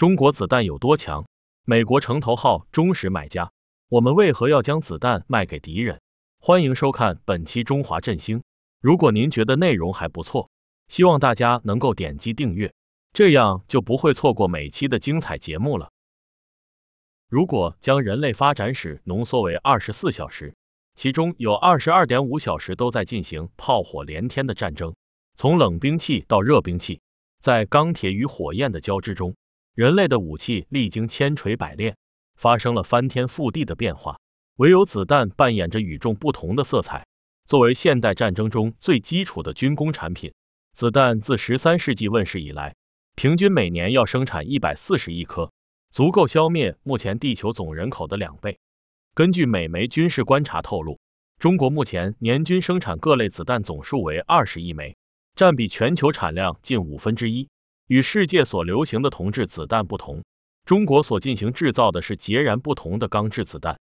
中国子弹有多强？美国城头号忠实买家，我们为何要将子弹卖给敌人？欢迎收看本期《中华振兴》。如果您觉得内容还不错，希望大家能够点击订阅，这样就不会错过每期的精彩节目了。如果将人类发展史浓缩为二十四小时，其中有二十二点五小时都在进行炮火连天的战争，从冷兵器到热兵器，在钢铁与火焰的交织中。人类的武器历经千锤百炼，发生了翻天覆地的变化。唯有子弹扮演着与众不同的色彩。作为现代战争中最基础的军工产品，子弹自十三世纪问世以来，平均每年要生产一百四十亿颗，足够消灭目前地球总人口的两倍。根据美媒军事观察透露，中国目前年均生产各类子弹总数为二十亿枚，占比全球产量近五分之一。与世界所流行的铜制子弹不同，中国所进行制造的是截然不同的钢制子弹。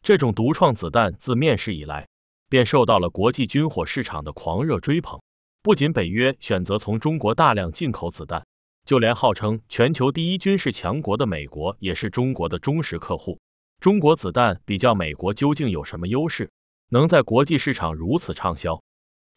这种独创子弹自面世以来，便受到了国际军火市场的狂热追捧。不仅北约选择从中国大量进口子弹，就连号称全球第一军事强国的美国，也是中国的忠实客户。中国子弹比较美国究竟有什么优势，能在国际市场如此畅销？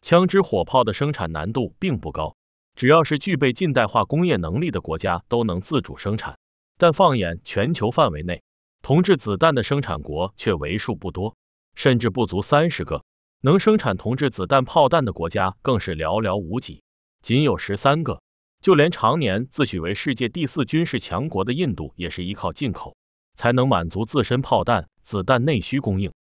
枪支火炮的生产难度并不高。只要是具备近代化工业能力的国家，都能自主生产。但放眼全球范围内，铜制子弹的生产国却为数不多，甚至不足三十个。能生产铜制子弹炮弹的国家更是寥寥无几，仅有十三个。就连常年自诩为世界第四军事强国的印度，也是依靠进口才能满足自身炮弹、子弹内需供应。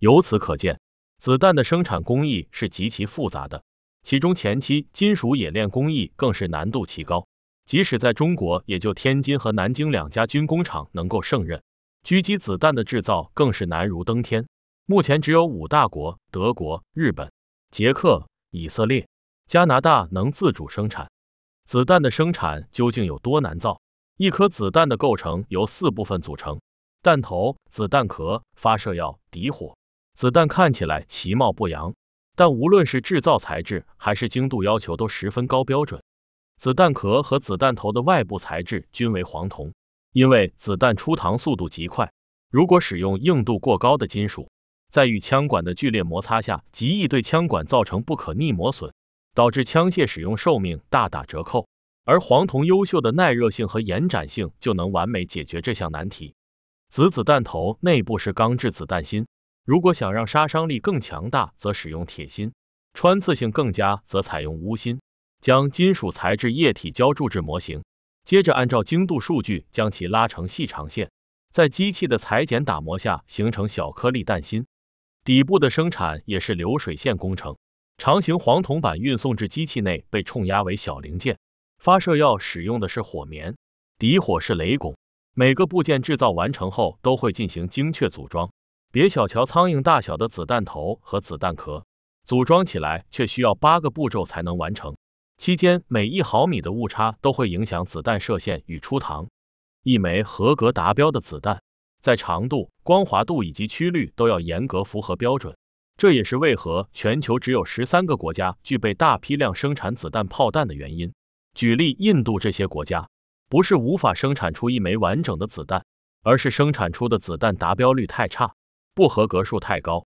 由此可见，子弹的生产工艺是极其复杂的。其中前期金属冶炼工艺更是难度极高，即使在中国，也就天津和南京两家军工厂能够胜任。狙击子弹的制造更是难如登天，目前只有五大国德国、日本、捷克、以色列、加拿大能自主生产。子弹的生产究竟有多难造？一颗子弹的构成由四部分组成：弹头、子弹壳、发射药、底火。子弹看起来其貌不扬。但无论是制造材质还是精度要求都十分高标准。子弹壳和子弹头的外部材质均为黄铜，因为子弹出膛速度极快，如果使用硬度过高的金属，在与枪管的剧烈摩擦下，极易对枪管造成不可逆磨损，导致枪械使用寿命大打折扣。而黄铜优秀的耐热性和延展性，就能完美解决这项难题。子子弹头内部是钢制子弹芯。如果想让杀伤力更强大，则使用铁芯，穿刺性更佳则采用钨芯。将金属材质液体浇铸至模型，接着按照精度数据将其拉成细长线，在机器的裁剪打磨下形成小颗粒弹芯。底部的生产也是流水线工程，长形黄铜板运送至机器内被冲压为小零件。发射药使用的是火棉，底火是雷汞。每个部件制造完成后都会进行精确组装。别小瞧苍蝇大小的子弹头和子弹壳，组装起来却需要八个步骤才能完成。期间每一毫米的误差都会影响子弹射线与出膛。一枚合格达标的子弹，在长度、光滑度以及曲率都要严格符合标准。这也是为何全球只有十三个国家具备大批量生产子弹炮弹的原因。举例，印度这些国家不是无法生产出一枚完整的子弹，而是生产出的子弹达标率太差。不合格数太高，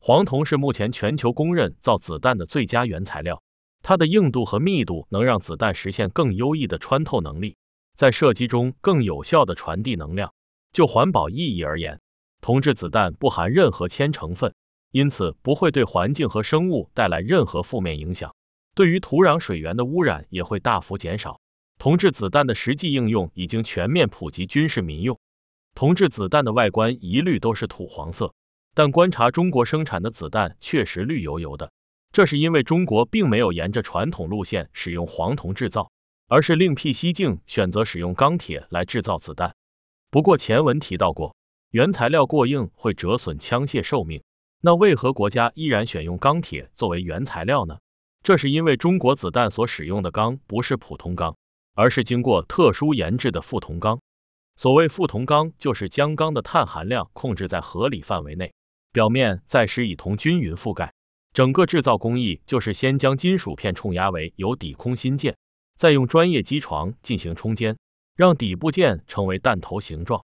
黄铜是目前全球公认造子弹的最佳原材料，它的硬度和密度能让子弹实现更优异的穿透能力，在射击中更有效的传递能量。就环保意义而言，铜制子弹不含任何铅成分，因此不会对环境和生物带来任何负面影响，对于土壤水源的污染也会大幅减少。铜制子弹的实际应用已经全面普及军事民用。铜制子弹的外观一律都是土黄色，但观察中国生产的子弹确实绿油油的。这是因为中国并没有沿着传统路线使用黄铜制造，而是另辟蹊径选择使用钢铁来制造子弹。不过前文提到过，原材料过硬会折损枪械寿命，那为何国家依然选用钢铁作为原材料呢？这是因为中国子弹所使用的钢不是普通钢，而是经过特殊研制的富铜钢。所谓富铜钢，就是将钢的碳含量控制在合理范围内，表面再施以铜均匀覆盖。整个制造工艺就是先将金属片冲压为有底空心件，再用专业机床进行冲尖，让底部件成为弹头形状。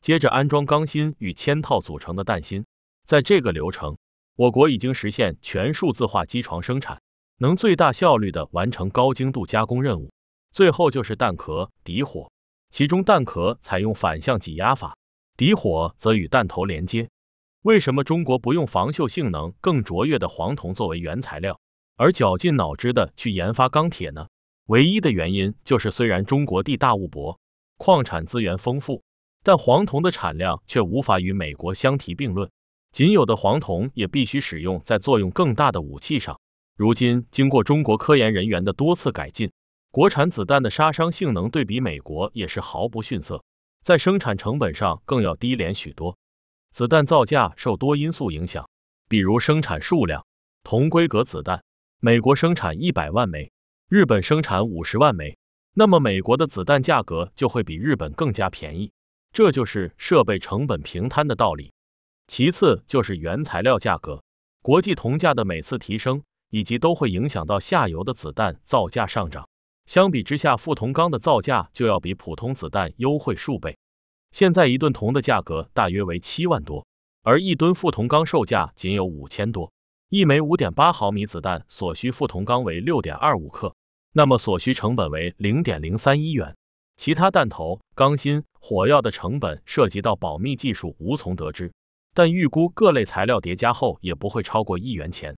接着安装钢芯与铅套组成的弹芯。在这个流程，我国已经实现全数字化机床生产，能最大效率的完成高精度加工任务。最后就是弹壳底火。其中弹壳采用反向挤压法，底火则与弹头连接。为什么中国不用防锈性能更卓越的黄铜作为原材料，而绞尽脑汁的去研发钢铁呢？唯一的原因就是，虽然中国地大物博，矿产资源丰富，但黄铜的产量却无法与美国相提并论。仅有的黄铜也必须使用在作用更大的武器上。如今，经过中国科研人员的多次改进。国产子弹的杀伤性能对比美国也是毫不逊色，在生产成本上更要低廉许多。子弹造价受多因素影响，比如生产数量，同规格子弹，美国生产一百万枚，日本生产五十万枚，那么美国的子弹价格就会比日本更加便宜，这就是设备成本平摊的道理。其次就是原材料价格，国际铜价的每次提升，以及都会影响到下游的子弹造价上涨。相比之下，富铜钢的造价就要比普通子弹优惠数倍。现在一吨铜的价格大约为七万多，而一吨富铜钢售价仅有五千多。一枚五点八毫米子弹所需富铜钢为六点二五克，那么所需成本为零点零三一元。其他弹头、钢芯、火药的成本涉及到保密技术，无从得知。但预估各类材料叠加后也不会超过一元钱。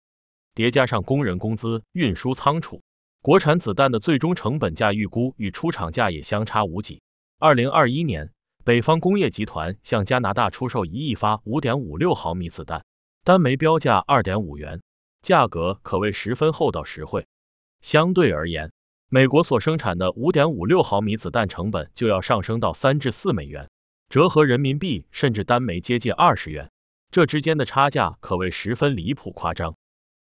叠加上工人工资、运输、仓储。国产子弹的最终成本价预估与出厂价也相差无几。二零二一年，北方工业集团向加拿大出售一亿发五点五六毫米子弹，单枚标价二点五元，价格可谓十分厚道实惠。相对而言，美国所生产的五点五六毫米子弹成本就要上升到三至四美元，折合人民币甚至单枚接近二十元，这之间的差价可谓十分离谱夸张。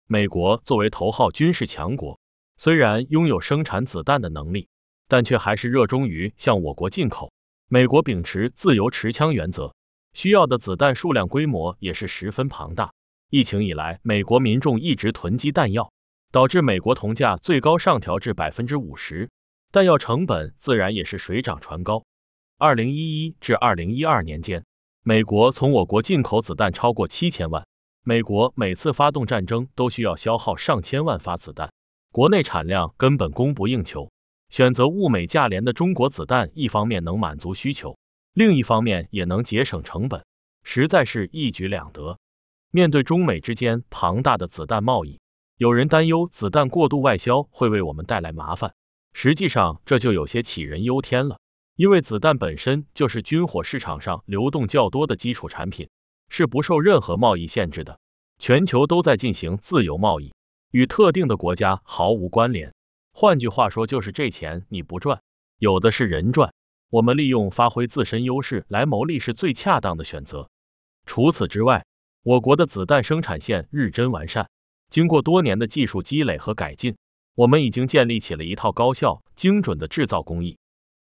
美国作为头号军事强国。虽然拥有生产子弹的能力，但却还是热衷于向我国进口。美国秉持自由持枪原则，需要的子弹数量规模也是十分庞大。疫情以来，美国民众一直囤积弹药，导致美国铜价最高上调至百分之五十，弹药成本自然也是水涨船高。二零一一至二零一二年间，美国从我国进口子弹超过七千万。美国每次发动战争都需要消耗上千万发子弹。国内产量根本供不应求，选择物美价廉的中国子弹，一方面能满足需求，另一方面也能节省成本，实在是一举两得。面对中美之间庞大的子弹贸易，有人担忧子弹过度外销会为我们带来麻烦。实际上，这就有些杞人忧天了，因为子弹本身就是军火市场上流动较多的基础产品，是不受任何贸易限制的，全球都在进行自由贸易。与特定的国家毫无关联，换句话说，就是这钱你不赚，有的是人赚。我们利用发挥自身优势来谋利是最恰当的选择。除此之外，我国的子弹生产线日臻完善，经过多年的技术积累和改进，我们已经建立起了一套高效、精准的制造工艺。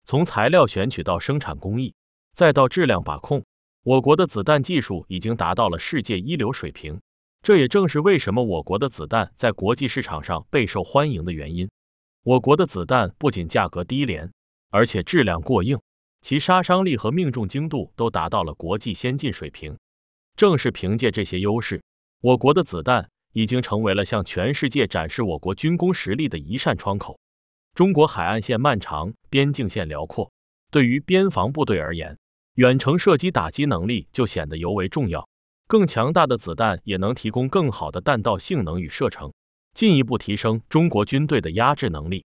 从材料选取到生产工艺，再到质量把控，我国的子弹技术已经达到了世界一流水平。这也正是为什么我国的子弹在国际市场上备受欢迎的原因。我国的子弹不仅价格低廉，而且质量过硬，其杀伤力和命中精度都达到了国际先进水平。正是凭借这些优势，我国的子弹已经成为了向全世界展示我国军工实力的一扇窗口。中国海岸线漫长，边境线辽阔，对于边防部队而言，远程射击打击能力就显得尤为重要。更强大的子弹也能提供更好的弹道性能与射程，进一步提升中国军队的压制能力。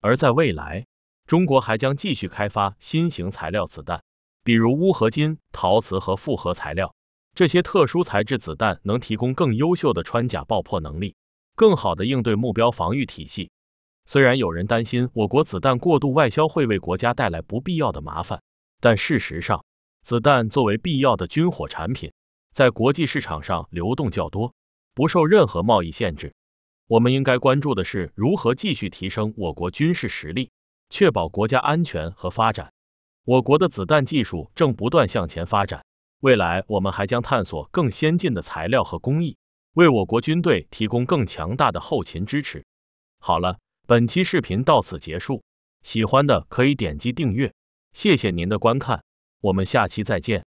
而在未来，中国还将继续开发新型材料子弹，比如钨合金、陶瓷和复合材料。这些特殊材质子弹能提供更优秀的穿甲爆破能力，更好的应对目标防御体系。虽然有人担心我国子弹过度外销会为国家带来不必要的麻烦，但事实上，子弹作为必要的军火产品。在国际市场上流动较多，不受任何贸易限制。我们应该关注的是如何继续提升我国军事实力，确保国家安全和发展。我国的子弹技术正不断向前发展，未来我们还将探索更先进的材料和工艺，为我国军队提供更强大的后勤支持。好了，本期视频到此结束，喜欢的可以点击订阅，谢谢您的观看，我们下期再见。